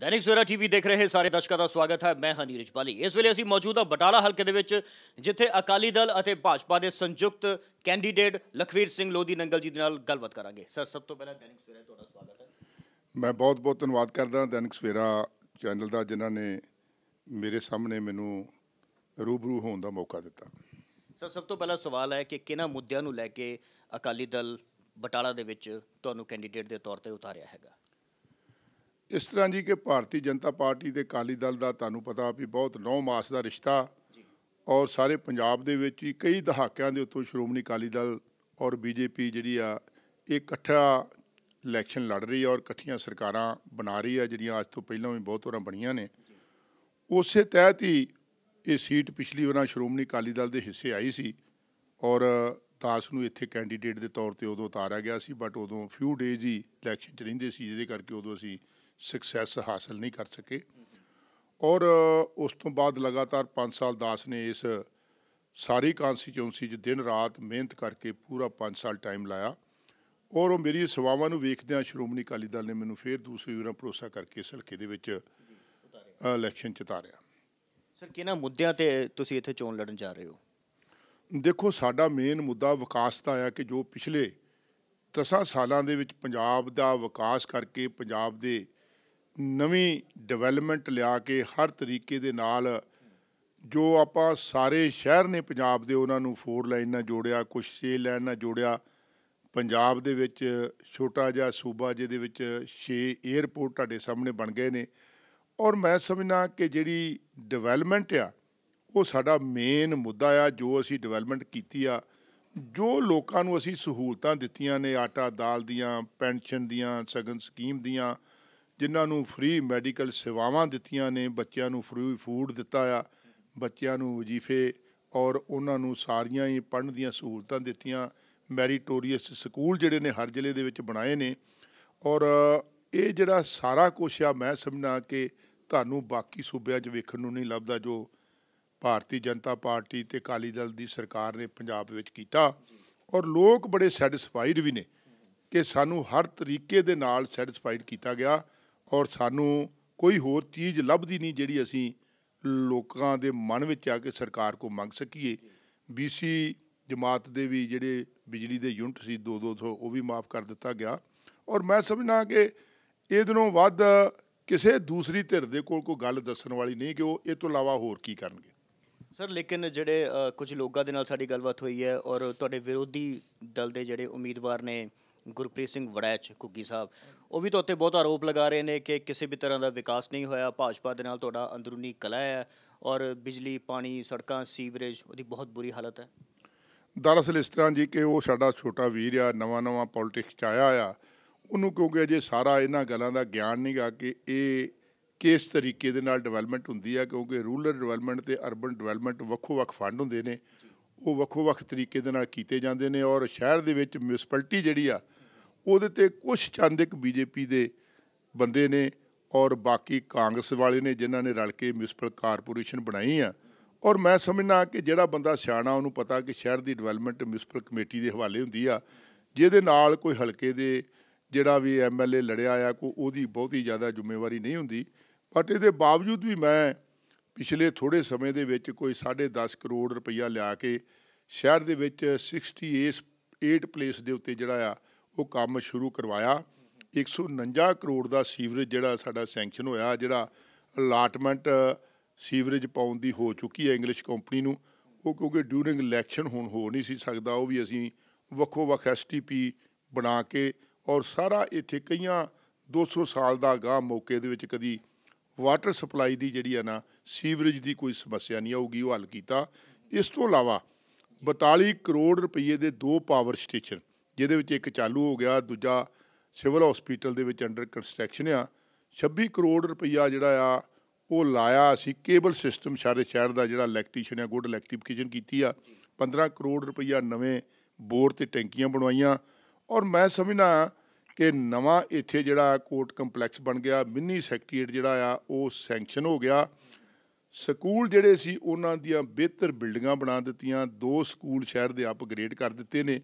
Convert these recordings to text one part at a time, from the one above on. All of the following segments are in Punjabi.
ਦੈਨਿਕ ਸਵੇਰਾ ਟੀਵੀ ਦੇਖ ਰਹੇ ਸਾਰੇ ਦਰਸ਼ਕਾਂ ਦਾ ਸਵਾਗਤ ਹੈ ਮੈਂ ਹਾਂ ਨੀਰਜ ਬਾਲੀ ਇਸ ਵੇਲੇ ਅਸੀਂ ਮੌਜੂਦ ਹਾਂ ਬਟਾਲਾ ਹਲਕੇ ਦੇ ਵਿੱਚ ਜਿੱਥੇ ਅਕਾਲੀ ਦਲ ਅਤੇ ਭਾਜਪਾ ਦੇ ਸੰਯੁਕਤ ਕੈਂਡੀਡੇਟ ਲਖਵੀਰ ਸਿੰਘ ਲੋਧੀ ਨੰਗਲ ਜੀ ਦੇ ਨਾਲ ਗੱਲਬਾਤ ਕਰਾਂਗੇ ਸਰ ਸਭ ਤੋਂ ਪਹਿਲਾਂ ਦੈਨਿਕ ਸਵੇਰਾ ਤੁਹਾਡਾ ਸਵਾਗਤ ਹੈ ਮੈਂ ਬਹੁਤ-ਬਹੁਤ ਧੰਨਵਾਦ ਕਰਦਾ ਦੈਨਿਕ ਸਵੇਰਾ ਚੈਨਲ ਦਾ ਜਿਨ੍ਹਾਂ ਨੇ ਮੇਰੇ ਸਾਹਮਣੇ ਮੈਨੂੰ ਰੂਬਰੂ ਹੋਣ ਦਾ ਮੌਕਾ ਦਿੱਤਾ ਸਰ ਸਭ ਤੋਂ ਪਹਿਲਾ ਸਵਾਲ ਹੈ ਕਿ ਕਿਹਨਾਂ ਮੁੱਦਿਆਂ ਨੂੰ ਲੈ ਕੇ ਅਕਾਲੀ ਦਲ ਬਟਾਲਾ ਦੇ ਵਿੱਚ ਤੁਹਾਨੂੰ ਕੈਂਡੀਡੇਟ ਦੇ ਤੌਰ ਤੇ ਉਤਾਰਿਆ ਹੈਗਾ ਇਸ ਤਰ੍ਹਾਂ ਜੀ ਕਿ ਭਾਰਤੀ ਜਨਤਾ ਪਾਰਟੀ ਤੇ ਕਾਲੀ ਦਲ ਦਾ ਤੁਹਾਨੂੰ ਪਤਾ ਵੀ ਬਹੁਤ ਨੌ ਮਾਸ ਦਾ ਰਿਸ਼ਤਾ ਔਰ ਸਾਰੇ ਪੰਜਾਬ ਦੇ ਵਿੱਚ ਹੀ ਕਈ ਦਹਾਕਿਆਂ ਦੇ ਉੱਤੋਂ ਸ਼੍ਰੋਮਣੀ ਕਾਲੀ ਦਲ ਔਰ ਬੀਜੇਪੀ ਜਿਹੜੀ ਆ ਇਹ ਇਕੱਠਾ ਇਲੈਕਸ਼ਨ ਲੜ ਰਹੀ ਹੈ ਔਰ ਇਕੱਠੀਆਂ ਸਰਕਾਰਾਂ ਬਣਾ ਰਹੀ ਹੈ ਜਿਹੜੀਆਂ ਅੱਜ ਤੋਂ ਪਹਿਲਾਂ ਵੀ ਬਹੁਤ ਵਾਰਾਂ ਬਣੀਆਂ ਨੇ ਉਸੇ ਤਹਿਤ ਹੀ ਇਹ ਸੀਟ ਪਿਛਲੀ ਵਾਰਾਂ ਸ਼੍ਰੋਮਣੀ ਕਾਲੀ ਦਲ ਦੇ ਹਿੱਸੇ ਆਈ ਸੀ ਔਰ ਦਾਸ ਨੂੰ ਇੱਥੇ ਕੈਂਡੀਡੇਟ ਦੇ ਤੌਰ ਤੇ ਉਦੋਂ ਉਤਾਰਿਆ ਗਿਆ ਸੀ ਬਟ ਉਦੋਂ ਫਿਊ ਡੇਜ਼ ਹੀ ਇਲੈਕਸ਼ਨ 'ਚ ਰਹਿੰਦੇ ਸੀ ਜਿਹਦੇ ਕਰਕੇ ਉਦੋਂ ਅਸੀਂ ਸਕਸੈਸ ਹਾਸਲ ਨਹੀਂ ਕਰ ਸਕੇ ਔਰ ਉਸ ਤੋਂ ਬਾਅਦ ਲਗਾਤਾਰ 5 ਸਾਲ ਦਾਸ ਨੇ ਇਸ ਸਾਰੀ ਕਾਂਸਟੀਚੂਐਂਸੀ 'ਚ ਦਿਨ ਰਾਤ ਮਿਹਨਤ ਕਰਕੇ ਪੂਰਾ 5 ਸਾਲ ਟਾਈਮ ਲਾਇਆ ਔਰ ਉਹ ਮੇਰੀ ਸਵਾਵਾਂ ਨੂੰ ਵੇਖਦਿਆਂ ਸ਼੍ਰੋਮਣੀ ਅਕਾਲੀ ਦਲ ਨੇ ਮੈਨੂੰ ਫੇਰ ਦੂਸਰੀ ਵਾਰ ਭਰੋਸਾ ਕਰਕੇ ਇਸ ਹਲਕੇ ਦੇ ਵਿੱਚ ਇਲੈਕਸ਼ਨ 'ਚ ਉਤਾਰਿਆ ਸਰ ਕਿਹਨਾਂ ਮੁੱਦਿਆਂ ਤੇ ਤੁਸੀਂ ਇੱਥੇ ਚੋਣ ਲੜਨ ਜਾ ਰਹੇ ਹੋ ਦੇਖੋ ਸਾਡਾ ਮੇਨ ਮੁੱਦਾ ਵਿਕਾਸ ਦਾ ਆ ਕਿ ਜੋ ਪਿਛਲੇ ਤਸਾਂ ਸਾਲਾਂ ਦੇ ਵਿੱਚ ਪੰਜਾਬ ਦਾ ਵਿਕਾਸ ਕਰਕੇ ਪੰਜਾਬ ਦੇ ਨਵੀਂ ਡਿਵੈਲਪਮੈਂਟ ਲਿਆ ਕੇ ਹਰ ਤਰੀਕੇ ਦੇ ਨਾਲ ਜੋ ਆਪਾਂ ਸਾਰੇ ਸ਼ਹਿਰ ਨੇ ਪੰਜਾਬ ਦੇ ਉਹਨਾਂ ਨੂੰ ਫੋਰ ਲਾਈਨ ਨਾਲ ਜੋੜਿਆ ਕੁਝ ਛੇ ਲਾਈਨ ਨਾਲ ਜੋੜਿਆ ਪੰਜਾਬ ਦੇ ਵਿੱਚ ਛੋਟਾ ਜਿਹਾ ਸੂਬਾ ਜਿਹਦੇ ਵਿੱਚ 6 에ਅਰਪੋਰਟ ਤੁਹਾਡੇ ਸਾਹਮਣੇ ਬਣ ਗਏ ਨੇ ਔਰ ਮੈਂ ਸਮਝਣਾ ਕਿ ਜਿਹੜੀ ਡਿਵੈਲਪਮੈਂਟ ਆ ਉਹ ਸਾਡਾ ਮੇਨ ਮੁੱਦਾ ਆ ਜੋ ਅਸੀਂ ਡਿਵੈਲਪਮੈਂਟ ਕੀਤੀ ਆ ਜੋ ਲੋਕਾਂ ਨੂੰ ਅਸੀਂ ਸਹੂਲਤਾਂ ਦਿੱਤੀਆਂ ਨੇ ਆਟਾ ਦਾਲ ਦੀਆਂ ਪੈਨਸ਼ਨ ਦੀਆਂ ਸਗਨ ਸਕੀਮ ਦੀਆਂ ਜਿਨ੍ਹਾਂ ਨੂੰ ਫ੍ਰੀ ਮੈਡੀਕਲ ਸੇਵਾਵਾਂ ਦਿੱਤੀਆਂ ਨੇ ਬੱਚਿਆਂ ਨੂੰ ਫ੍ਰੀ ਫੂਡ ਦਿੱਤਾ ਆ ਬੱਚਿਆਂ ਨੂੰ ਵਜੀਫੇ ਔਰ ਉਹਨਾਂ ਨੂੰ ਸਾਰੀਆਂ ਹੀ ਪੜਨ ਦੀਆਂ ਸਹੂਲਤਾਂ ਦਿੱਤੀਆਂ ਮੈਰੀਟੋਰੀਅਸ ਸਕੂਲ ਜਿਹੜੇ ਨੇ ਹਰ ਜ਼ਿਲ੍ਹੇ ਦੇ ਵਿੱਚ ਬਣਾਏ ਨੇ ਔਰ ਇਹ ਜਿਹੜਾ ਸਾਰਾ ਕੁਝ ਆ ਮੈਂ ਸਮਝਣਾ ਕਿ ਤੁਹਾਨੂੰ ਬਾਕੀ ਸੂਬਿਆਂ 'ਚ ਵੇਖਣ ਨੂੰ ਨਹੀਂ ਲੱਭਦਾ ਜੋ ਭਾਰਤੀ ਜਨਤਾ ਪਾਰਟੀ ਤੇ ਅਕਾਲੀ ਦਲ ਦੀ ਸਰਕਾਰ ਨੇ ਪੰਜਾਬ ਵਿੱਚ ਕੀਤਾ ਔਰ ਲੋਕ ਬੜੇ ਸੈਟੀਸਫਾਈਡ ਵੀ ਨੇ ਕਿ ਸਾਨੂੰ ਹਰ ਤਰੀਕੇ ਦੇ ਨਾਲ ਸੈਟੀਸਫਾਈਡ ਕੀਤਾ ਗਿਆ ਔਰ ਸਾਨੂੰ ਕੋਈ ਹੋਰ ਚੀਜ਼ ਲੱਭਦੀ ਨਹੀਂ ਜਿਹੜੀ ਅਸੀਂ ਲੋਕਾਂ ਦੇ ਮਨ ਵਿੱਚ ਆ ਕੇ ਸਰਕਾਰ ਕੋ ਮੰਗ ਸਕੀਏ ਬੀਸੀ ਜਮਾਤ ਦੇ ਵੀ ਜਿਹੜੇ ਬਿਜਲੀ ਦੇ ਯੂਨਿਟ ਸੀ 2-200 ਉਹ ਵੀ ਮਾਫ ਕਰ ਦਿੱਤਾ ਗਿਆ ਔਰ ਮੈਂ ਸਮਝਣਾ ਕਿ ਇਹਦੋਂ ਵੱਧ ਕਿਸੇ ਦੂਸਰੀ ਧਿਰ ਦੇ ਕੋਲ ਕੋਈ ਗੱਲ ਦੱਸਣ ਵਾਲੀ ਨਹੀਂ ਕਿ ਉਹ ਇਹ ਤੋਂ ਇਲਾਵਾ ਹੋਰ ਕੀ ਕਰਨਗੇ ਸਰ ਲੇਕਿਨ ਜਿਹੜੇ ਕੁਝ ਲੋਕਾਂ ਦੇ ਨਾਲ ਸਾਡੀ ਗੱਲਬਾਤ ਹੋਈ ਹੈ ਔਰ ਤੁਹਾਡੇ ਵਿਰੋਧੀ ਦਲ ਦੇ ਜਿਹੜੇ ਉਮੀਦਵਾਰ ਨੇ ਗੁਰਪ੍ਰੀਤ ਸਿੰਘ ਵੜੈਚ ਕੁੱਗੀ ਸਾਹਿਬ ਉਹ ਵੀ ਤਾਂ ਉੱਤੇ ਬਹੁਤ ਆਰੋਪ ਲਗਾ ਰਹੇ ਨੇ ਕਿ ਕਿਸੇ ਵੀ ਤਰ੍ਹਾਂ ਦਾ ਵਿਕਾਸ ਨਹੀਂ ਹੋਇਆ ਭਾਜਪਾ ਦੇ ਨਾਲ ਤੁਹਾਡਾ ਅੰਦਰੂਨੀ ਕਲਾ ਹੈ ਔਰ ਬਿਜਲੀ ਪਾਣੀ ਸੜਕਾਂ ਸੀਵਰੇਜ ਉਹਦੀ ਬਹੁਤ ਬੁਰੀ ਹਾਲਤ ਹੈ ਦਰਅਸਲ ਇਸ ਤਰ੍ਹਾਂ ਜੀ ਕਿ ਉਹ ਸਾਡਾ ਛੋਟਾ ਵੀਰ ਆ ਨਵਾਂ ਨਵਾਂ ਪੋਲਿਟਿਕਸ ਚ ਆਇਆ ਆ ਉਹਨੂੰ ਕਿਉਂਕਿ ਅਜੇ ਸਾਰਾ ਇਹਨਾਂ ਗੱਲਾਂ ਦਾ ਗਿਆਨ ਨਹੀਂਗਾ ਕਿ ਇਹ ਕਿਸ ਤਰੀਕੇ ਦੇ ਨਾਲ ਡਿਵੈਲਪਮੈਂਟ ਹੁੰਦੀ ਆ ਕਿਉਂਕਿ ਰੂਰਲ ਡਿਵੈਲਪਮੈਂਟ ਤੇ ਅਰਬਨ ਡਿਵੈਲਪਮੈਂਟ ਵੱਖੋ ਵੱਖ ਫੰਡ ਹੁੰਦੇ ਨੇ ਉਹ ਵੱਖੋ ਵੱਖ ਤਰੀਕੇ ਦੇ ਨਾਲ ਕੀਤੇ ਜਾਂਦੇ ਨੇ ਔਰ ਸ਼ਹਿਰ ਦੇ ਵਿੱਚ ਮਿਊਨਿਸਪੈਲਿਟੀ ਜਿਹੜੀ ਆ ਉਹਦੇ ਤੇ ਕੁਝ ਚੰਦ ਇੱਕ ਬੀਜੇਪੀ ਦੇ ਬੰਦੇ ਨੇ ਔਰ ਬਾਕੀ ਕਾਂਗਰਸ ਵਾਲੇ ਨੇ ਜਿਨ੍ਹਾਂ ਨੇ ਰਲ ਕੇ ਮਿਊਨਿਸਪਲ ਕਾਰਪੋਰੇਸ਼ਨ ਬਣਾਈ ਆ ਔਰ ਮੈਂ ਸਮਝਣਾ ਕਿ ਜਿਹੜਾ ਬੰਦਾ ਸਿਆਣਾ ਉਹਨੂੰ ਪਤਾ ਕਿ ਸ਼ਹਿਰ ਦੀ ਡਿਵੈਲਪਮੈਂਟ ਮਿਊਨਿਸਪਲ ਕਮੇਟੀ ਦੇ ਹਵਾਲੇ ਹੁੰਦੀ ਆ ਜਿਹਦੇ ਨਾਲ ਕੋਈ ਹਲਕੇ ਦੇ ਜਿਹੜਾ ਵੀ ਐਮਐਲਏ ਲੜਿਆ ਆ ਕੋ ਉਹਦੀ ਬਹੁਤੀ ਜ਼ਿਆਦਾ ਜ਼ਿੰਮੇਵਾਰੀ ਨਹੀਂ ਹੁੰਦੀ ਬਟ ਇਹਦੇ ਬਾਵਜੂਦ ਵੀ ਮੈਂ ਪਿਛਲੇ ਥੋੜੇ ਸਮੇਂ ਦੇ ਵਿੱਚ ਕੋਈ 10.5 ਕਰੋੜ ਰੁਪਇਆ ਲਿਆ ਕੇ ਸ਼ਹਿਰ ਦੇ ਵਿੱਚ 68 ਪਲੇਸ ਦੇ ਉੱਤੇ ਜਿਹੜਾ ਆ ਉਹ ਕੰਮ ਸ਼ੁਰੂ ਕਰਵਾਇਆ 149 ਕਰੋੜ ਦਾ ਸੀਵਰੇਜ ਜਿਹੜਾ ਸਾਡਾ ਸੈਂਕਸ਼ਨ ਹੋਇਆ ਜਿਹੜਾ ਅਲਾਟਮੈਂਟ ਸੀਵਰੇਜ ਪਾਉਣ ਦੀ ਹੋ ਚੁੱਕੀ ਹੈ ਇੰਗਲਿਸ਼ ਕੰਪਨੀ ਨੂੰ ਉਹ ਕਿਉਂਕਿ ਡਿਊਰਿੰਗ ਇਲੈਕਸ਼ਨ ਹੁਣ ਹੋ ਨਹੀਂ ਸੀ ਸਕਦਾ ਉਹ ਵੀ ਅਸੀਂ ਵੱਖੋ ਵੱਖ ਐਸਟੀਪੀ ਬਣਾ ਕੇ ਔਰ ਸਾਰਾ ਇੱਥੇ ਕਈਆਂ 200 ਸਾਲ ਦਾ ਗਾਂ ਮੌਕੇ ਦੇ ਵਿੱਚ ਕਦੀ ਵਾਟਰ ਸਪਲਾਈ ਦੀ ਜਿਹੜੀ ਆ ਨਾ ਸੀਵਰੇਜ ਦੀ ਕੋਈ ਸਮੱਸਿਆ ਨਹੀਂ ਆਊਗੀ ਉਹ ਹੱਲ ਕੀਤਾ ਇਸ ਤੋਂ ਇਲਾਵਾ 42 ਕਰੋੜ ਰੁਪਏ ਦੇ ਦੋ ਪਾਵਰ ਸਟੇਸ਼ਨ ਜਿਹਦੇ ਵਿੱਚ ਇੱਕ ਚਾਲੂ ਹੋ ਗਿਆ ਦੂਜਾ ਸਿਵਲ ਹਸਪੀਟਲ ਦੇ ਵਿੱਚ ਅੰਡਰ ਕੰਸਟਰਕਸ਼ਨ ਆ 26 ਕਰੋੜ ਰੁਪਇਆ ਜਿਹੜਾ ਆ ਉਹ ਲਾਇਆ ਅਸੀਂ ਕੇਬਲ ਸਿਸਟਮ ਸਾਰੇ ਸ਼ਹਿਰ ਦਾ ਜਿਹੜਾ ਇਲੈਕਟ੍ਰੀਸ਼ੀਅਨ ਆ ਗੁੱਡ ਇਲੈਕਟ੍ਰੀਫਿਕੇਸ਼ਨ ਕੀਤੀ ਆ 15 ਕਰੋੜ ਰੁਪਇਆ ਨਵੇਂ ਬੋਰ ਤੇ ਟੈਂਕੀਆਂ ਬਣਵਾਈਆਂ ਔਰ ਮੈਂ ਸਮਝਣਾ ਕਿ ਨਵਾਂ ਇੱਥੇ ਜਿਹੜਾ ਕੋਰਟ ਕੰਪਲੈਕਸ ਬਣ ਗਿਆ ਮਿੰਨੀ ਸੈਕਟਰੀਏਟ ਜਿਹੜਾ ਆ ਉਹ ਸੈਂਕਸ਼ਨ ਹੋ ਗਿਆ ਸਕੂਲ ਜਿਹੜੇ ਸੀ ਉਹਨਾਂ ਦੀਆਂ ਬਿਹਤਰ ਬਿਲਡਿੰਗਾਂ ਬਣਾ ਦਿੱਤੀਆਂ ਦੋ ਸਕੂਲ ਸ਼ਹਿਰ ਦੇ ਅਪਗ੍ਰੇਡ ਕਰ ਦਿੱਤੇ ਨੇ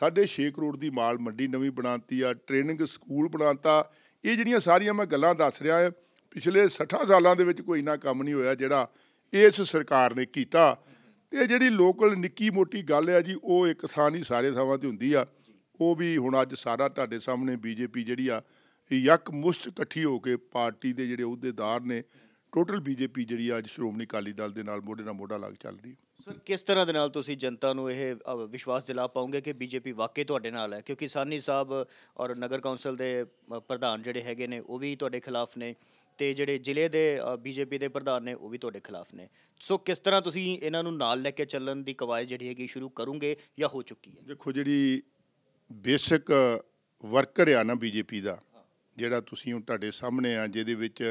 6 ਕਰੋੜ ਦੀ ਮਾਲ ਮੰਡੀ ਨਵੀਂ ਬਣਾਤੀ ਆ ਟ੍ਰੇਨਿੰਗ ਸਕੂਲ ਬਣਾਤਾ ਇਹ ਜਿਹੜੀਆਂ ਸਾਰੀਆਂ ਮੈਂ ਗੱਲਾਂ ਦੱਸ ਰਿਹਾ ਹਾਂ ਪਿਛਲੇ 60 ਸਾਲਾਂ ਦੇ ਵਿੱਚ ਕੋਈ ਨਾ ਕੰਮ ਨਹੀਂ ਹੋਇਆ ਜਿਹੜਾ ਇਸ ਸਰਕਾਰ ਨੇ ਕੀਤਾ ਤੇ ਜਿਹੜੀ ਲੋਕਲ ਨਿੱਕੀ ਮੋਟੀ ਗੱਲ ਆ ਜੀ ਉਹ ਇੱਕ ਥਾਂ ਨਹੀਂ ਸਾਰੇ ਥਾਵਾਂ ਤੇ ਹੁੰਦੀ ਆ ਉਹ ਵੀ ਹੁਣ ਅੱਜ ਸਾਰਾ ਤੁਹਾਡੇ ਸਾਹਮਣੇ ਬੀਜੇਪੀ ਜਿਹੜੀ ਆ ਇੱਕ ਮੁਸ਼ਤ ਇਕੱਠੀ ਹੋ ਕੇ ਪਾਰਟੀ ਦੇ ਜਿਹੜੇ ਅਹੁਦੇਦਾਰ ਨੇ ਟੋਟਲ ਬੀਜੇਪੀ ਜਿਹੜੀ ਅੱਜ ਸ਼੍ਰੋਮਣੀ ਅਕਾਲੀ ਦਲ ਦੇ ਨਾਲ ਮੋਢੇ ਨਾਲ ਮੋਢਾ ਲੱਗ ਚੱਲ ਰਹੀ ਸਰ ਕਿਸ ਤਰ੍ਹਾਂ ਦੇ ਨਾਲ ਤੁਸੀਂ ਜਨਤਾ ਨੂੰ ਇਹ ਵਿਸ਼ਵਾਸ ਦਿਲਾ ਪਾਉਂਗੇ ਕਿ ਬੀਜੇਪੀ ਵਾਕਈ ਤੁਹਾਡੇ ਨਾਲ ਹੈ ਕਿਉਂਕਿ ਸਾਨੀ ਸਾਹਿਬ ਔਰ ਨਗਰ ਕੌਂਸਲ ਦੇ ਪ੍ਰਧਾਨ ਜਿਹੜੇ ਹੈਗੇ ਨੇ ਉਹ ਵੀ ਤੁਹਾਡੇ ਖਿਲਾਫ ਨੇ ਤੇ ਜਿਹੜੇ ਜ਼ਿਲ੍ਹੇ ਦੇ ਬੀਜੇਪੀ ਦੇ ਪ੍ਰਧਾਨ ਨੇ ਉਹ ਵੀ ਤੁਹਾਡੇ ਖਿਲਾਫ ਨੇ ਸੋ ਕਿਸ ਤਰ੍ਹਾਂ ਤੁਸੀਂ ਇਹਨਾਂ ਨੂੰ ਨਾਲ ਲੈ ਕੇ ਚੱਲਣ ਦੀ ਕਵਾਇਦ ਜਿਹੜੀ ਹੈਗੀ ਸ਼ੁਰੂ ਕਰੋਗੇ ਜਾਂ ਹੋ ਚੁੱਕੀ ਹੈ ਦੇਖੋ ਜਿਹੜੀ ਬੇਸਿਕ ਵਰਕਰ ਆ ਨਾ ਬੀਜੇਪੀ ਦਾ ਜਿਹੜਾ ਤੁਸੀਂ ਹੁਣ ਤੁਹਾਡੇ ਸਾਹਮਣੇ ਆ ਜਿਹਦੇ ਵਿੱਚ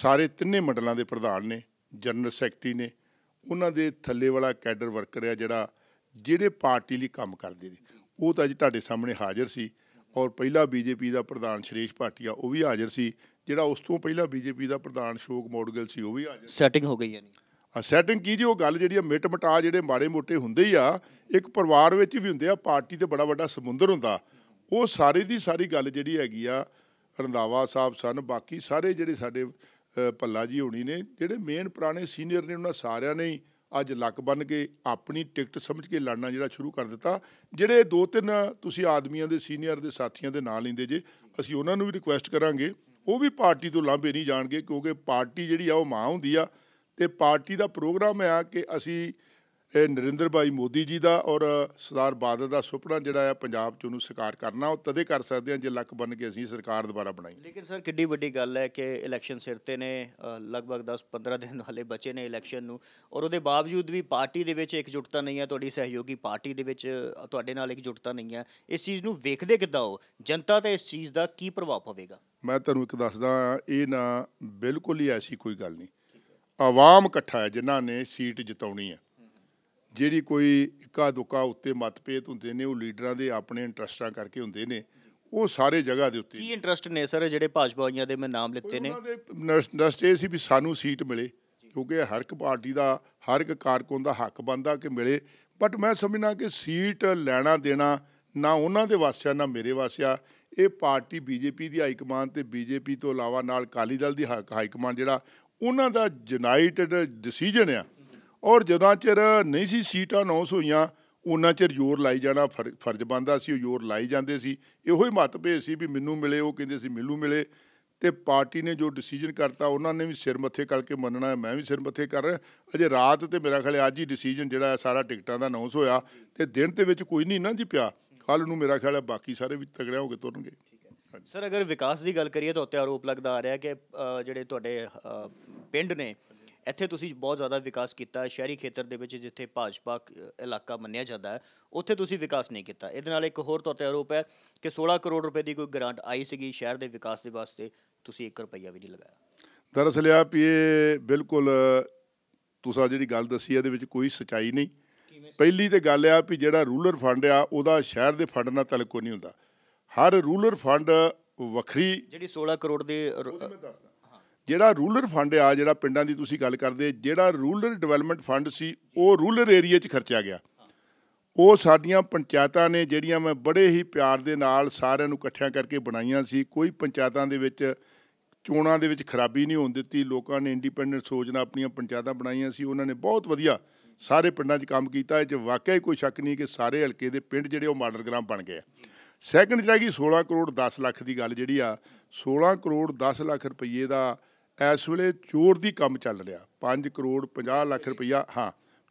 ਸਾਰੇ ਤਿੰਨੇ ਮੰਡਲਾਂ ਦੇ ਪ੍ਰਧਾਨ ਨੇ ਜਨਰਲ ਸੈਕਟਰੀ ਨੇ ਉਹਨਾਂ ਦੇ ਥੱਲੇ ਵਾਲਾ ਕੈਡਰ ਵਰਕਰ ਆ ਜਿਹੜਾ ਜਿਹੜੇ ਪਾਰਟੀ ਲਈ ਕੰਮ ਕਰਦੇ ਨੇ ਉਹ ਤਾਂ ਅੱਜ ਤੁਹਾਡੇ ਸਾਹਮਣੇ ਹਾਜ਼ਰ ਸੀ ਔਰ ਪਹਿਲਾ ਬੀਜੇਪੀ ਦਾ ਪ੍ਰਧਾਨ ਸ਼੍ਰੀਸ਼ ਭਾਟੀਆ ਉਹ ਵੀ ਹਾਜ਼ਰ ਸੀ ਜਿਹੜਾ ਉਸ ਤੋਂ ਪਹਿਲਾਂ ਬੀਜੇਪੀ ਦਾ ਪ੍ਰਧਾਨ ਸ਼ੋਕ ਮੋਡਗਲ ਸੀ ਉਹ ਵੀ ਹਾਜ਼ਰ ਸੈਟਿੰਗ ਹੋ ਗਈ ਯਾਨੀ ਸੈਟਿੰਗ ਕੀ ਜੀ ਉਹ ਗੱਲ ਜਿਹੜੀ ਆ ਮਿਟ ਮਟਾ ਜਿਹੜੇ ਮਾੜੇ ਮੋਟੇ ਹੁੰਦੇ ਹੀ ਆ ਇੱਕ ਪਰਿਵਾਰ ਵਿੱਚ ਵੀ ਹੁੰਦੇ ਆ ਪਾਰਟੀ ਤੇ ਬੜਾ ਵੱਡਾ ਸਮੁੰਦਰ ਹੁੰਦਾ ਉਹ ਸਾਰੇ ਦੀ ਸਾਰੀ ਗੱਲ ਜਿਹੜੀ ਹੈਗੀ ਆ ਰੰਦਾਵਾ ਸਾਹਿਬ ਸਨ ਬਾਕੀ ਸਾਰੇ ਜਿਹੜੇ ਸਾਡੇ ਪੱਲਾ ਜੀ ਹੋਣੀ ਨੇ ਜਿਹੜੇ ਮੇਨ ਪੁਰਾਣੇ ਸੀਨੀਅਰ ਨੇ ਉਹਨਾਂ ਸਾਰਿਆਂ ਨੇ ਅੱਜ ਲੱਕ ਬਨ ਕੇ ਆਪਣੀ ਟਿਕਟ ਸਮਝ ਕੇ ਲੜਨਾ ਜਿਹੜਾ ਸ਼ੁਰੂ ਕਰ ਦਿੱਤਾ ਜਿਹੜੇ ਦੋ ਤਿੰਨ ਤੁਸੀਂ ਆਦਮੀਆਂ ਦੇ ਸੀਨੀਅਰ ਦੇ ਸਾਥੀਆਂ ਦੇ ਨਾਂ ਲੈਂਦੇ ਜੇ ਅਸੀਂ ਉਹਨਾਂ ਨੂੰ ਵੀ ਰਿਕੁਐਸਟ ਕਰਾਂਗੇ ਉਹ ਵੀ ਪਾਰਟੀ ਤੋਂ ਲਾਂਭੇ ਨਹੀਂ ਜਾਣਗੇ ਕਿਉਂਕਿ ਪਾਰਟੀ ਜਿਹੜੀ ਆ ਉਹ ਮਾਂ ਹੁੰਦੀ ਆ ਤੇ ਪਾਰਟੀ ਦਾ ਪ੍ਰੋਗਰਾਮ ਹੈ ਕਿ ਅਸੀਂ ਇਹ ਨਰਿੰਦਰ ਭਾਈ ਮੋਦੀ ਜੀ ਦਾ ਔਰ ਸਰਦਾਰ ਬਾਦਲ ਦਾ ਸੁਪਨਾ ਜਿਹੜਾ ਆ ਪੰਜਾਬ ਚ ਉਹਨੂੰ ਸਾਕਾਰ ਕਰਨਾ ਉਹ ਤਦੇ ਕਰ ਸਕਦੇ ਆ ਜੇ ਲੱਕ ਬਣ ਕੇ ਅਸੀਂ ਸਰਕਾਰ ਦੁਬਾਰਾ ਬਣਾਈ ਲੇਕਿਨ ਸਰ ਕਿੱਡੀ ਵੱਡੀ ਗੱਲ ਹੈ ਕਿ ਇਲੈਕਸ਼ਨ ਸਿਰ ਤੇ ਨੇ ਲਗਭਗ 10-15 ਦਿਨ ਹਲੇ ਬਚੇ ਨੇ ਇਲੈਕਸ਼ਨ ਨੂੰ ਔਰ ਉਹਦੇ ਬਾਵਜੂਦ ਵੀ ਪਾਰਟੀ ਦੇ ਵਿੱਚ ਇੱਕ ਜੁਟਤਾ ਨਹੀਂ ਹੈ ਤੁਹਾਡੀ ਸਹਿਯੋਗੀ ਪਾਰਟੀ ਦੇ ਵਿੱਚ ਤੁਹਾਡੇ ਨਾਲ ਇੱਕ ਜੁਟਤਾ ਨਹੀਂ ਹੈ ਇਸ ਚੀਜ਼ ਨੂੰ ਵੇਖਦੇ ਕਿੱਦਾਂ ਹੋ ਜਨਤਾ ਤੇ ਇਸ ਚੀਜ਼ ਦਾ ਕੀ ਪ੍ਰਭਾਵ ਪਵੇਗਾ ਮੈਂ ਤੁਹਾਨੂੰ ਇੱਕ ਦੱਸਦਾ ਇਹ ਨਾ ਬਿਲਕੁਲ ਹੀ ਐਸੀ ਕੋਈ ਗੱਲ ਨਹੀਂ ਆਵਾਮ ਇਕੱਠਾ ਹੈ ਜਿਨ੍ਹਾਂ ਨੇ ਸੀਟ ਜਿਤਾਉਣੀ ਹੈ ਜਿਹੜੀ ਕੋਈ ਇੱਕਾ ਦੁੱਕਾ ਉੱਤੇ ਮਤਭੇਦ ਹੁੰਦੇ ਨੇ ਉਹ ਲੀਡਰਾਂ ਦੇ ਆਪਣੇ ਇੰਟਰਸਟਾਂ ਕਰਕੇ ਹੁੰਦੇ ਨੇ ਉਹ ਸਾਰੇ ਜਗ੍ਹਾ ਦੇ ਉੱਤੇ ਕੀ ਇੰਟਰਸਟ ਨੇ ਸਰ ਜਿਹੜੇ ਭਾਜਪਾਈਆਂ ਦੇ ਮੈਂ ਨਾਮ ਲਿੱਤੇ ਨੇ ਉਹਨਾਂ ਦੇ ਇੰਟਰਸਟ ਇਹ ਸੀ ਵੀ ਸਾਨੂੰ ਸੀਟ ਮਿਲੇ ਕਿਉਂਕਿ ਹਰ ਇੱਕ ਪਾਰਟੀ ਦਾ ਹਰ ਇੱਕ ਕਾਰਕੁਨ ਦਾ ਹੱਕ ਬੰਦਾ ਕਿ ਮਿਲੇ ਬਟ ਮੈਂ ਸਮਝਣਾ ਕਿ ਸੀਟ ਲੈਣਾ ਦੇਣਾ ਨਾ ਉਹਨਾਂ ਦੇ ਵਾਸਿਆ ਨਾ ਮੇਰੇ ਵਾਸਿਆ ਇਹ ਪਾਰਟੀ ਬੀਜੇਪੀ ਦੀ ਹਾਈ ਕਮਾਂਡ ਤੇ ਬੀਜੇਪੀ ਤੋਂ ਇਲਾਵਾ ਨਾਲ ਕਾਲੀ ਦਲ ਦੀ ਹਾਈ ਕਮਾਂਡ ਜਿਹੜਾ ਉਹਨਾਂ ਦਾ ਯੂਨਾਈਟਿਡ ਡਿਸੀਜਨ ਆ ਔਰ ਜਦੋਂ ਚਿਰ ਨਹੀਂ ਸੀ ਸੀਟਾਂ ਅਨਾਉਂਸ ਹੋਈਆਂ ਉਹਨਾਂ ਚਿਰ ਜ਼ੋਰ ਲਾਈ ਜਾਣਾ ਫਰਜ਼ ਬੰਦਾ ਸੀ ਉਹ ਜ਼ੋਰ ਲਾਈ ਜਾਂਦੇ ਸੀ ਇਹੋ ਹੀ ਮਤਭੇਦ ਸੀ ਵੀ ਮੈਨੂੰ ਮਿਲੇ ਉਹ ਕਹਿੰਦੇ ਸੀ ਮੈਨੂੰ ਮਿਲੇ ਤੇ ਪਾਰਟੀ ਨੇ ਜੋ ਡਿਸੀਜਨ ਕਰਤਾ ਉਹਨਾਂ ਨੇ ਵੀ ਸਿਰ ਮੱਥੇ ਕਰਕੇ ਮੰਨਣਾ ਹੈ ਮੈਂ ਵੀ ਸਿਰ ਮੱਥੇ ਕਰ ਰਿਹਾ ਅਜੇ ਰਾਤ ਤੇ ਮੇਰਾ ਖਿਆਲ ਅੱਜ ਹੀ ਡਿਸੀਜਨ ਜਿਹੜਾ ਹੈ ਸਾਰਾ ਟਿਕਟਾਂ ਦਾ ਅਨਾਉਂਸ ਹੋਇਆ ਤੇ ਦਿਨ ਦੇ ਵਿੱਚ ਕੋਈ ਨਹੀਂ ਨਾ ਜੀ ਪਿਆ ਕੱਲ ਨੂੰ ਮੇਰਾ ਖਿਆਲ ਹੈ ਬਾਕੀ ਸਾਰੇ ਵੀ ਤਗੜੇ ਹੋ ਕੇ ਤੁਰਨਗੇ ਸਰ ਅਗਰ ਵਿਕਾਸ ਦੀ ਗੱਲ ਕਰੀਏ ਤਾਂ ਉੱਤੇ ਆਰੋਪ ਲੱਗਦਾ ਆ ਰਿਹਾ ਕਿ ਜਿਹੜੇ ਤੁਹਾਡੇ ਪਿੰਡ ਨੇ ਇੱਥੇ ਤੁਸੀਂ ਬਹੁਤ ਜ਼ਿਆਦਾ ਵਿਕਾਸ ਕੀਤਾ ਸ਼ਹਿਰੀ ਖੇਤਰ ਦੇ ਵਿੱਚ ਜਿੱਥੇ ਭਾਜਪਾ ਇਲਾਕਾ ਮੰਨਿਆ ਜਾਂਦਾ ਹੈ ਉੱਥੇ ਤੁਸੀਂ ਵਿਕਾਸ ਨਹੀਂ ਕੀਤਾ ਇਹਦੇ ਨਾਲ ਇੱਕ ਹੋਰ ਤੌਰ ਤੇ ਆਰੋਪ ਹੈ ਕਿ 16 ਕਰੋੜ ਰੁਪਏ ਦੀ ਕੋਈ ਗ੍ਰਾਂਟ ਆਈ ਸੀਗੀ ਸ਼ਹਿਰ ਦੇ ਵਿਕਾਸ ਦੇ ਵਾਸਤੇ ਤੁਸੀਂ 1 ਰੁਪਈਆ ਵੀ ਨਹੀਂ ਲਗਾਇਆ ਦਰਅਸਲ ਆ ਵੀ ਇਹ ਬਿਲਕੁਲ ਤੁਸੀਂ ਜਿਹੜੀ ਗੱਲ ਦੱਸੀ ਇਹਦੇ ਵਿੱਚ ਕੋਈ ਸਚਾਈ ਨਹੀਂ ਪਹਿਲੀ ਤੇ ਗੱਲ ਆ ਵੀ ਜਿਹੜਾ ਰੂਲਰ ਫੰਡ ਆ ਉਹਦਾ ਸ਼ਹਿਰ ਦੇ ਫੰਡ ਨਾਲ ਤਲਕੋ ਨਹੀਂ ਹੁੰਦਾ ਹਰ ਰੂਰਲ ਫੰਡ ਵੱਖਰੀ ਜਿਹੜੀ 16 ਕਰੋੜ ਦੇ ਜਿਹੜਾ ਰੂਰਲ ਫੰਡ ਆ ਜਿਹੜਾ ਪਿੰਡਾਂ ਦੀ ਤੁਸੀਂ ਗੱਲ ਕਰਦੇ ਜਿਹੜਾ ਰੂਰਲ ਡਿਵੈਲਪਮੈਂਟ ਫੰਡ ਸੀ ਉਹ ਰੂਰਲ ਏਰੀਆ 'ਚ ਖਰਚਿਆ ਗਿਆ ਉਹ ਸਾਡੀਆਂ ਪੰਚਾਇਤਾਂ ਨੇ ਜਿਹੜੀਆਂ ਮੈਂ ਬੜੇ ਹੀ ਪਿਆਰ ਦੇ ਨਾਲ ਸਾਰਿਆਂ ਨੂੰ ਇਕੱਠਿਆਂ ਕਰਕੇ ਬਣਾਈਆਂ ਸੀ ਕੋਈ ਪੰਚਾਇਤਾਂ ਦੇ ਵਿੱਚ ਚੋਣਾਂ ਦੇ ਵਿੱਚ ਖਰਾਬੀ ਨਹੀਂ ਹੋਣ ਦਿੱਤੀ ਲੋਕਾਂ ਨੇ ਇੰਡੀਪੈਂਡੈਂਟ ਸੋਚਣਾ ਆਪਣੀਆਂ ਪੰਚਾਇਤਾਂ ਬਣਾਈਆਂ ਸੀ ਉਹਨਾਂ ਨੇ ਬਹੁਤ ਵਧੀਆ ਸਾਰੇ ਪਿੰਡਾਂ 'ਚ ਕੰਮ ਕੀਤਾ ਇਹ 'ਚ ਵਾਕਿਆ ਹੀ ਕੋਈ ਸ਼ੱਕ ਨਹੀਂ ਕਿ ਸਾਰੇ ਹਲਕੇ ਦੇ ਪਿੰਡ ਜਿਹੜੇ ਉਹ ਮਾਡਲ ਗ੍ਰਾਮ ਬਣ ਗਏ ਆ ਸੈਕੰਡ ਜਿਹੜੀ 16 ਕਰੋੜ 10 ਲੱਖ ਦੀ ਗੱਲ ਜਿਹੜੀ ਆ 16 ਕਰੋੜ 10 ਲੱਖ ਰੁਪਏ ਦਾ ਇਸ ਵੇਲੇ ਚੋਰ ਦੀ ਕੰਮ ਚੱਲ ਰਿਹਾ 5 ਕਰੋੜ 50 ਲੱਖ ਰੁਪਇਆ ਹਾਂ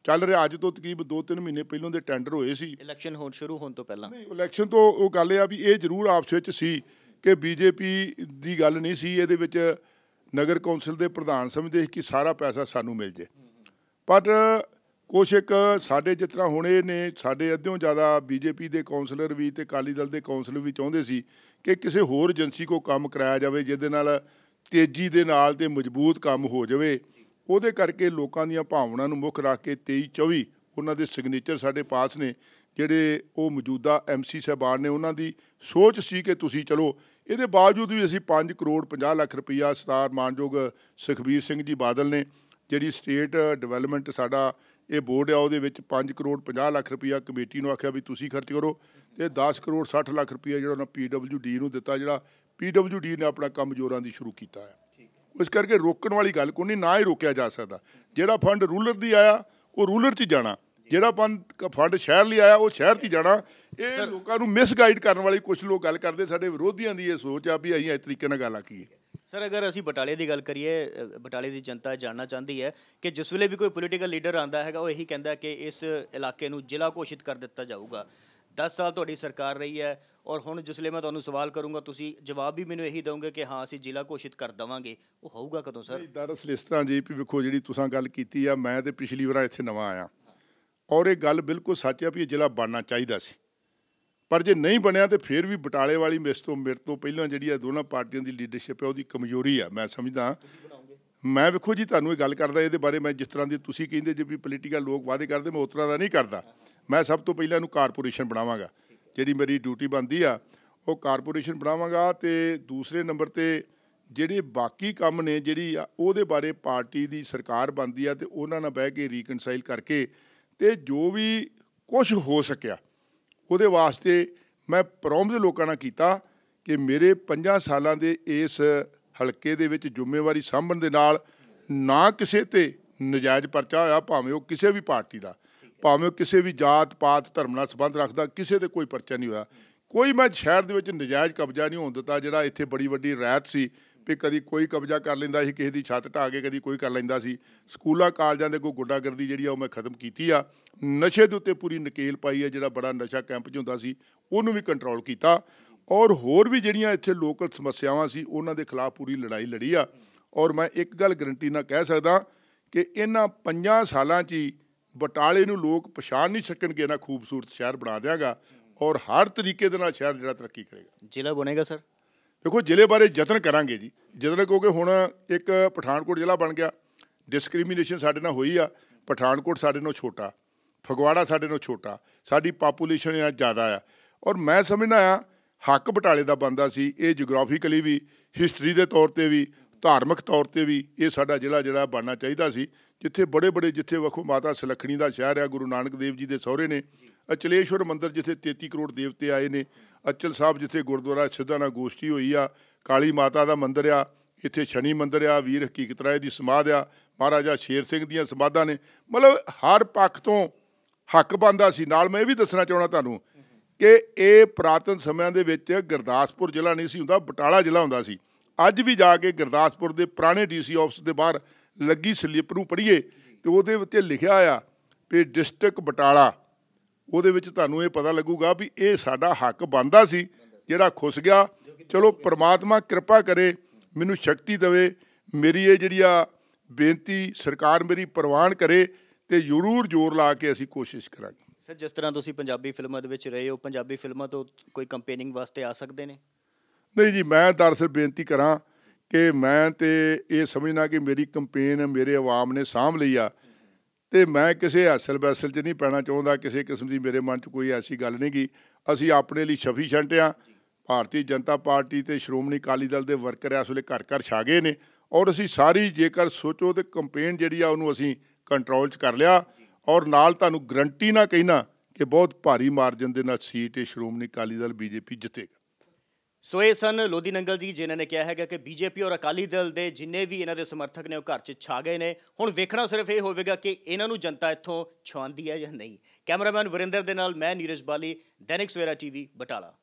ਚੱਲ ਰਿਹਾ ਅੱਜ ਤੋਂ ਤਕਰੀਬ 2-3 ਮਹੀਨੇ ਪਹਿਲਾਂ ਦੇ ਟੈਂਡਰ ਹੋਏ ਸੀ ਇਲੈਕਸ਼ਨ ਹੋਣ ਸ਼ੁਰੂ ਹੋਣ ਤੋਂ ਪਹਿਲਾਂ ਨਹੀਂ ਇਲੈਕਸ਼ਨ ਤੋਂ ਉਹ ਗੱਲ ਇਹ ਆ ਵੀ ਇਹ ਜ਼ਰੂਰ ਆਪਸ ਵਿੱਚ ਸੀ ਕਿ ਬੀਜੇਪੀ ਦੀ ਗੱਲ ਨਹੀਂ ਸੀ ਇਹਦੇ ਵਿੱਚ ਨਗਰ ਕੌਂਸਲ ਦੇ ਪ੍ਰਧਾਨ ਸਮਝਦੇ ਕਿ ਸਾਰਾ ਪੈਸਾ ਸਾਨੂੰ ਮਿਲ ਜੇ ਪਰ ਕੁਛ ਇੱਕ ਸਾਡੇ ਜਿਸ ਤਰ੍ਹਾਂ ਹੁਣੇ ਨੇ ਸਾਡੇ ਅੱਧਿਓਂ ਜ਼ਿਆਦਾ ਬੀਜੇਪੀ ਦੇ ਕਾਉਂਸਲਰ ਵੀ ਤੇ ਕਾਲੀ ਦਲ ਦੇ ਕਾਉਂਸਲਰ ਵੀ ਚਾਹੁੰਦੇ ਸੀ ਕਿ ਕਿਸੇ ਹੋਰ ਏਜੰਸੀ ਕੋ ਕੰਮ ਕਰਾਇਆ ਜਾਵੇ ਜਿਹਦੇ ਨਾਲ ਤੇਜ਼ੀ ਦੇ ਨਾਲ ਤੇ ਮਜ਼ਬੂਤ ਕੰਮ ਹੋ ਜਾਵੇ ਉਹਦੇ ਕਰਕੇ ਲੋਕਾਂ ਦੀਆਂ ਭਾਵਨਾ ਨੂੰ ਮੁੱਖ ਰੱਖ ਕੇ 23 24 ਉਹਨਾਂ ਦੇ ਸਿਗਨੇਚਰ ਸਾਡੇ ਪਾਸ ਨੇ ਜਿਹੜੇ ਉਹ ਮੌਜੂਦਾ ਐਮਸੀ ਸਹਿਬਾਨ ਨੇ ਉਹਨਾਂ ਦੀ ਸੋਚ ਸੀ ਕਿ ਤੁਸੀਂ ਚਲੋ ਇਹਦੇ ਬਾਵਜੂਦ ਵੀ ਅਸੀਂ 5 ਕਰੋੜ 50 ਲੱਖ ਰੁਪਈਆ ਸਤਾਰ ਮਾਨਯੋਗ ਸੁਖਬੀਰ ਸਿੰਘ ਜੀ ਬਾਦਲ ਨੇ ਜਿਹੜੀ ਸਟੇਟ ਡਿਵੈਲਪਮੈਂਟ ਸਾਡਾ ਇਹ ਬੋਰਡ ਆ ਉਹਦੇ ਵਿੱਚ 5 ਕਰੋੜ 50 ਲੱਖ ਰੁਪਇਆ ਕਮੇਟੀ ਨੂੰ ਆਖਿਆ ਵੀ ਤੁਸੀਂ ਖਰਚ ਕਰੋ ਤੇ 10 ਕਰੋੜ 60 ਲੱਖ ਰੁਪਇਆ ਜਿਹੜਾ ਉਹਨਾਂ ਪੀਡਬਲਯੂਡੀ ਨੂੰ ਦਿੱਤਾ ਜਿਹੜਾ ਪੀਡਬਲਯੂਡੀ ਨੇ ਆਪਣਾ ਕੰਮ ਜੋਰਾਂ ਦੀ ਸ਼ੁਰੂ ਕੀਤਾ ਹੈ ਇਸ ਕਰਕੇ ਰੋਕਣ ਵਾਲੀ ਗੱਲ ਕੋਈ ਨਹੀਂ ਨਾ ਹੀ ਰੋਕਿਆ ਜਾ ਸਕਦਾ ਜਿਹੜਾ ਫੰਡ ਰੂਲਰ ਦੀ ਆਇਆ ਉਹ ਰੂਲਰ 'ਚ ਜਾਣਾ ਜਿਹੜਾ ਫੰਡ ਸ਼ਹਿਰ ਲਈ ਆਇਆ ਉਹ ਸ਼ਹਿਰ 'ਚ ਜਾਣਾ ਇਹ ਲੋਕਾਂ ਨੂੰ ਮਿਸਗਾਈਡ ਕਰਨ ਵਾਲੀ ਕੁਝ ਲੋਕ ਗੱਲ ਕਰਦੇ ਸਾਡੇ ਵਿਰੋਧੀਆਂ ਦੀ ਇਹ ਸੋਚ ਆ ਵੀ ਅਸੀਂ ਇਸ ਤਰੀਕੇ ਨਾਲ ਗੱਲ ਆਕੀਏ ਸਰ ਅਗਰ ਅਸੀਂ ਬਟਾਲੇ ਦੀ ਗੱਲ ਕਰੀਏ ਬਟਾਲੇ ਦੀ ਜਨਤਾ ਜਾਣਨਾ ਚਾਹੁੰਦੀ ਹੈ ਕਿ ਜਿਸ ਵੇਲੇ ਵੀ ਕੋਈ ਪੋਲੀਟੀਕਲ ਲੀਡਰ ਆਂਦਾ ਹੈਗਾ ਉਹ ਇਹੀ ਕਹਿੰਦਾ ਕਿ ਇਸ ਇਲਾਕੇ ਨੂੰ ਜ਼ਿਲ੍ਹਾ ਘੋਸ਼ਿਤ ਕਰ ਦਿੱਤਾ ਜਾਊਗਾ 10 ਸਾਲ ਤੁਹਾਡੀ ਸਰਕਾਰ ਰਹੀ ਹੈ ਔਰ ਹੁਣ ਜਿਸ ਵੇਲੇ ਮੈਂ ਤੁਹਾਨੂੰ ਸਵਾਲ ਕਰੂੰਗਾ ਤੁਸੀਂ ਜਵਾਬ ਵੀ ਮੈਨੂੰ ਇਹੀ ਦਿਓਗੇ ਕਿ ਹਾਂ ਅਸੀਂ ਜ਼ਿਲ੍ਹਾ ਘੋਸ਼ਿਤ ਕਰ ਦਵਾਂਗੇ ਉਹ ਹੋਊਗਾ ਕਦੋਂ ਸਰ ਦਰਅਸਲ ਇਸ ਤਰ੍ਹਾਂ ਜੀ ਵੀ ਵੇਖੋ ਜਿਹੜੀ ਤੁਸੀਂ ਗੱਲ ਕੀਤੀ ਆ ਮੈਂ ਤੇ ਪਿਛਲੀ ਵਾਰ ਇੱਥੇ ਨਵਾਂ ਆਇਆ ਔਰ ਇਹ ਗੱਲ ਬਿਲਕੁਲ ਸੱਚ ਆ ਵੀ ਇਹ ਜ਼ਿਲ੍ਹਾ ਬਣਨਾ ਚਾਹੀਦਾ ਸੀ ਪਰ ਜੇ ਨਹੀਂ ਬਣਿਆ ਤੇ ਫਿਰ ਵੀ ਬਟਾਲੇ ਵਾਲੀ ਮਿਸ ਤੋਂ ਮੇਰੇ ਤੋਂ ਪਹਿਲਾਂ ਜਿਹੜੀ ਆ ਦੋਨਾਂ ਪਾਰਟੀਆਂ ਦੀ ਲੀਡਰਸ਼ਿਪ ਹੈ ਉਹਦੀ ਕਮਜ਼ੋਰੀ ਆ ਮੈਂ ਸਮਝਦਾ ਮੈਂ ਵੇਖੋ ਜੀ ਤੁਹਾਨੂੰ ਇਹ ਗੱਲ ਕਰਦਾ ਇਹਦੇ ਬਾਰੇ ਮੈਂ ਜਿਸ ਤਰ੍ਹਾਂ ਦੀ ਤੁਸੀਂ ਕਹਿੰਦੇ ਜੇ ਵੀ ਪੋਲੀਟੀਕਲ ਲੋਕ ਵਾਅਦੇ ਕਰਦੇ ਮੈਂ ਉਸ ਤਰ੍ਹਾਂ ਦਾ ਨਹੀਂ ਕਰਦਾ ਮੈਂ ਸਭ ਤੋਂ ਪਹਿਲਾਂ ਇਹਨੂੰ ਕਾਰਪੋਰੇਸ਼ਨ ਬਣਾਵਾਂਗਾ ਜਿਹੜੀ ਮੇਰੀ ਡਿਊਟੀ ਬਣਦੀ ਆ ਉਹ ਕਾਰਪੋਰੇਸ਼ਨ ਬਣਾਵਾਂਗਾ ਤੇ ਦੂਸਰੇ ਨੰਬਰ ਤੇ ਜਿਹੜੇ ਬਾਕੀ ਕੰਮ ਨੇ ਜਿਹੜੀ ਉਹਦੇ ਬਾਰੇ ਪਾਰਟੀ ਦੀ ਸਰਕਾਰ ਬਣਦੀ ਆ ਤੇ ਉਹਨਾਂ ਨਾਲ ਬਹਿ ਕੇ ਰੀਕਨਸਾਈਲ ਕਰਕੇ ਤੇ ਜੋ ਵੀ ਕੁਝ ਹੋ ਸਕਿਆ ਉਹਦੇ ਵਾਸਤੇ ਮੈਂ ਪ੍ਰੋਮ ਦੇ ਲੋਕਾਂ ਨਾਲ ਕੀਤਾ ਕਿ ਮੇਰੇ 5 ਸਾਲਾਂ ਦੇ ਇਸ ਹਲਕੇ ਦੇ ਵਿੱਚ ਜ਼ਿੰਮੇਵਾਰੀ ਸਾਂਭਣ ਦੇ ਨਾਲ ਨਾ ਕਿਸੇ ਤੇ ਨਜਾਇਜ਼ ਪਰਚਾ ਹੋਇਆ ਭਾਵੇਂ ਉਹ ਕਿਸੇ ਵੀ ਪਾਰਟੀ ਦਾ ਭਾਵੇਂ ਉਹ ਕਿਸੇ ਵੀ ਜਾਤ ਪਾਤ ਧਰਮ ਨਾਲ ਸੰਬੰਧ ਰੱਖਦਾ ਕਿਸੇ ਤੇ ਕੋਈ ਪਰਚਾ ਨਹੀਂ ਹੋਇਆ ਕੋਈ ਮੈਂ ਸ਼ਹਿਰ ਦੇ ਵਿੱਚ ਨਜਾਇਜ਼ ਕਬਜ਼ਾ ਨਹੀਂ ਹੋਣ ਦਿੱਤਾ ਜਿਹੜਾ ਇੱਥੇ ਬੜੀ ਵੱਡੀ ਰਾਤ ਸੀ ਵੀ ਕਦੀ ਕੋਈ ਕਬਜ਼ਾ ਕਰ ਲੈਂਦਾ ਸੀ ਕਿਸੇ ਦੀ ਛੱਤ ਢਾ ਕੇ ਕਦੀ ਕੋਈ ਕਰ ਲੈਂਦਾ ਸੀ ਸਕੂਲਾਂ ਕਾਲਜਾਂ ਦੇ ਕੋਈ ਗੁੰਡਾਗਰਦੀ ਜਿਹੜੀ ਆ ਉਹ ਮੈਂ ਖਤਮ ਕੀਤੀ ਆ ਨਸ਼ੇ ਦੇ ਉੱਤੇ ਪੂਰੀ ਨਕੇਲ ਪਾਈ ਆ ਜਿਹੜਾ ਬੜਾ ਨਸ਼ਾ ਕੈਂਪ 'ਚ ਹੁੰਦਾ ਸੀ ਉਹਨੂੰ ਵੀ ਕੰਟਰੋਲ ਕੀਤਾ ਔਰ ਹੋਰ ਵੀ ਜਿਹੜੀਆਂ ਇੱਥੇ ਲੋਕਲ ਸਮੱਸਿਆਵਾਂ ਸੀ ਉਹਨਾਂ ਦੇ ਖਿਲਾਫ ਪੂਰੀ ਲੜਾਈ ਲੜੀ ਆ ਔਰ ਮੈਂ ਇੱਕ ਗੱਲ ਗਰੰਟੀ ਨਾਲ ਕਹਿ ਸਕਦਾ ਕਿ ਇਹਨਾਂ 5 ਸਾਲਾਂ 'ਚ ਹੀ ਬਟਾਲੇ ਨੂੰ ਲੋਕ ਪਛਾਣ ਨਹੀਂ ਸਕਣਗੇ ਨਾ ਖੂਬਸੂਰਤ ਸ਼ਹਿਰ ਬਣਾ ਦੇਗਾ ਔਰ ਹਰ ਤਰੀਕੇ ਦੇ ਨਾਲ ਸ਼ਹਿਰ ਜਿਹੜਾ ਤਰੱਕੀ ਕਰੇਗਾ ਜ਼ਿਲ੍ਹਾ ਬਣੇਗਾ ਸਰ ਦੇਖੋ ਜ਼ਿਲ੍ਹੇ ਬਾਰੇ ਯਤਨ ਕਰਾਂਗੇ ਜੀ ਜਦੋਂ ਕਿ ਹੁਣ ਇੱਕ ਪਠਾਨਕੋਟ ਜ਼ਿਲ੍ਹਾ ਬਣ ਗਿਆ ਡਿਸਕ੍ਰਿਮੀਨੇਸ਼ਨ ਸਾਡੇ ਨਾਲ ਹੋਈ ਆ ਪਠਾਨਕੋਟ ਸਾਡੇ ਨਾਲੋਂ ਛੋਟਾ ਫਗਵਾੜਾ ਸਾਡੇ ਨਾਲੋਂ ਛੋਟਾ ਸਾਡੀ ਪਾਪੂਲੇਸ਼ਨ ਆ ਜ਼ਿਆਦਾ ਆ ਔਰ ਮੈਂ ਸਮਝਣਾ ਆ ਹੱਕ ਬਟਾਲੇ ਦਾ ਬੰਦਾ ਸੀ ਇਹ ਜੀਓਗ੍ਰਾਫੀਕਲੀ ਵੀ ਹਿਸਟਰੀ ਦੇ ਤੌਰ ਤੇ ਵੀ ਧਾਰਮਿਕ ਤੌਰ ਤੇ ਵੀ ਇਹ ਸਾਡਾ ਜ਼ਿਲ੍ਹਾ ਜਿਹੜਾ ਬਣਨਾ ਚਾਹੀਦਾ ਸੀ ਜਿੱਥੇ ਬੜੇ ਬੜੇ ਜਿੱਥੇ ਵਖੋ ਮਾਤਾ ਸਲਖਣੀ ਦਾ ਸ਼ਹਿਰ ਆ ਗੁਰੂ ਨਾਨਕ ਦੇਵ ਜੀ ਦੇ ਸਹੁਰੇ ਨੇ ਅਚਲੇਸ਼ਵਰ ਮੰਦਿਰ ਜਿੱਥੇ 33 ਕਰੋੜ ਦੇਵਤੇ ਆਏ ਨੇ ਅਚਲ ਸਾਹਿਬ ਜਿੱਥੇ ਗੁਰਦੁਆਰਾ ਸਿੱਧਾਣਾ ਗੋਸ਼ਟੀ ਹੋਈ ਆ ਕਾਲੀ ਮਾਤਾ ਦਾ ਮੰਦਿਰ ਆ ਇੱਥੇ ਛਣੀ ਮੰਦਿਰ ਆ ਵੀਰ ਹਕੀਕਤ ਰਾਏ ਦੀ ਸਮਾਧ ਆ ਮਹਾਰਾਜਾ ਸ਼ੇਰ ਸਿੰਘ ਦੀਆਂ ਸਮਾਧਾਂ ਨੇ ਮਤਲਬ ਹਰ ਪੱਖ ਤੋਂ ਹੱਕ ਬੰਦਾ ਸੀ ਨਾਲ ਮੈਂ ਇਹ ਵੀ ਦੱਸਣਾ ਚਾਹਣਾ ਤੁਹਾਨੂੰ ਕਿ ਇਹ ਪ੍ਰਾਤਨ ਸਮਿਆਂ ਦੇ ਵਿੱਚ ਗੁਰਦਾਸਪੁਰ ਜ਼ਿਲ੍ਹਾ ਨਹੀਂ ਸੀ ਹੁੰਦਾ ਬਟਾਲਾ ਜ਼ਿਲ੍ਹਾ ਹੁੰਦਾ ਸੀ ਅੱਜ ਵੀ ਜਾ ਕੇ ਗੁਰਦਾਸਪੁਰ ਦੇ ਪੁਰਾਣੇ ਡੀਸੀ ਆਫਿਸ ਦੇ ਬਾਹਰ ਲੱਗੀ ਸਲਿੱਪ ਨੂੰ ਪੜ੍ਹੀਏ ਤੇ ਉਹਦੇ ਉੱਤੇ ਲਿਖਿਆ ਆ ਕਿ ਡਿਸਟ੍ਰਿਕਟ ਬਟਾਲਾ ਉਹਦੇ ਵਿੱਚ ਤੁਹਾਨੂੰ ਇਹ ਪਤਾ ਲੱਗੂਗਾ ਵੀ ਇਹ ਸਾਡਾ ਹੱਕ ਬੰਦਾ ਸੀ ਜਿਹੜਾ ਖੁੱਸ ਗਿਆ ਚਲੋ ਪ੍ਰਮਾਤਮਾ ਕਿਰਪਾ ਕਰੇ ਮੈਨੂੰ ਸ਼ਕਤੀ ਦੇਵੇ ਮੇਰੀ ਇਹ ਜਿਹੜੀ ਆ ਬੇਨਤੀ ਸਰਕਾਰ ਮੇਰੀ ਪ੍ਰਵਾਨ ਕਰੇ ਤੇ ਜ਼ਰੂਰ ਜ਼ੋਰ ਲਾ ਕੇ ਅਸੀਂ ਕੋਸ਼ਿਸ਼ ਕਰਾਂਗੇ ਸਰ ਜਿਸ ਤਰ੍ਹਾਂ ਤੁਸੀਂ ਪੰਜਾਬੀ ਫਿਲਮਾਂ ਦੇ ਵਿੱਚ ਰਹੇ ਹੋ ਪੰਜਾਬੀ ਫਿਲਮਾਂ ਤੋਂ ਕੋਈ ਕੰਪੇਨਿੰਗ ਵਾਸਤੇ ਆ ਸਕਦੇ ਨੇ ਨਹੀਂ ਜੀ ਮੈਂ ਦਰਸਲ ਬੇਨਤੀ ਕਰਾਂ ਕਿ ਮੈਂ ਤੇ ਇਹ ਸਮਝਣਾ ਕਿ ਮੇਰੀ ਕੰਪੇਨ ਮੇਰੇ ਆਵਾਮ ਨੇ ਸਾਂਭ ਲਈ ਆ ਤੇ ਮੈਂ ਕਿਸੇ ਹਸਲ ਬੈਸਲ 'ਚ ਨਹੀਂ ਪੈਣਾ ਚਾਹੁੰਦਾ ਕਿਸੇ ਕਿਸਮ ਦੀ ਮੇਰੇ ਮਨ 'ਚ ਕੋਈ ਐਸੀ ਗੱਲ ਨਹੀਂ ਗਈ ਅਸੀਂ ਆਪਣੇ ਲਈ ਸ਼ਫੀ ਛੰਟਿਆ ਭਾਰਤੀ ਜਨਤਾ ਪਾਰਟੀ ਤੇ ਸ਼੍ਰੋਮਣੀ ਅਕਾਲੀ ਦਲ ਦੇ ਵਰਕਰ ਇਸ ਵੇਲੇ ਘਰ ਘਰ ਛਾ ਗਏ ਨੇ ਔਰ ਅਸੀਂ ਸਾਰੀ ਜੇਕਰ ਸੋਚੋ ਤੇ ਕੰਪੇਨ ਜਿਹੜੀ ਆ ਉਹਨੂੰ ਅਸੀਂ ਕੰਟਰੋਲ 'ਚ ਕਰ ਲਿਆ ਔਰ ਨਾਲ ਤੁਹਾਨੂੰ ਗਰੰਟੀ ਨਾ ਕਹਿਣਾ ਕਿ ਬਹੁਤ ਭਾਰੀ ਮਾਰਜਨ ਦੇ ਨਾਲ ਸੀਟ ਇਹ ਸ਼੍ਰੋਮਣੀ ਅਕਾਲੀ ਦਲ ਬੀਜੇਪੀ ਜਿੱਤੇਗਾ ਸੋ ਇਹ ਸਨ ਲੋਦੀ ਨੰਗਲ ਜੀ ਜਿਨ੍ਹਾਂ ਨੇ ਕਿਹਾ ਹੈਗਾ ਕਿ ਬੀਜੇਪੀ ਔਰ ਅਕਾਲੀ ਦਲ ਦੇ ਜਿੰਨੇ ਵੀ ਇਹਨਾਂ ਦੇ ਸਮਰਥਕ ਨੇ ਉਹ ਘਰ 'ਚ ਛਾ ਗਏ ਨੇ ਹੁਣ ਵੇਖਣਾ ਸਿਰਫ ਇਹ ਹੋਵੇਗਾ ਕਿ ਇਹਨਾਂ ਨੂੰ ਜਨਤਾ ਇੱਥੋਂ ਛਾਂਦੀ ਹੈ ਜਾਂ ਨਹੀਂ ਕੈਮਰਾਮੈਨ ਵਰਿੰਦਰ ਦੇ ਨਾਲ ਮੈਂ ਨੀਰਜ ਬਾਲੀ ਦੈਨਿਕ ਸਵੇਰਾ ਟੀਵੀ ਬਟਾਲਾ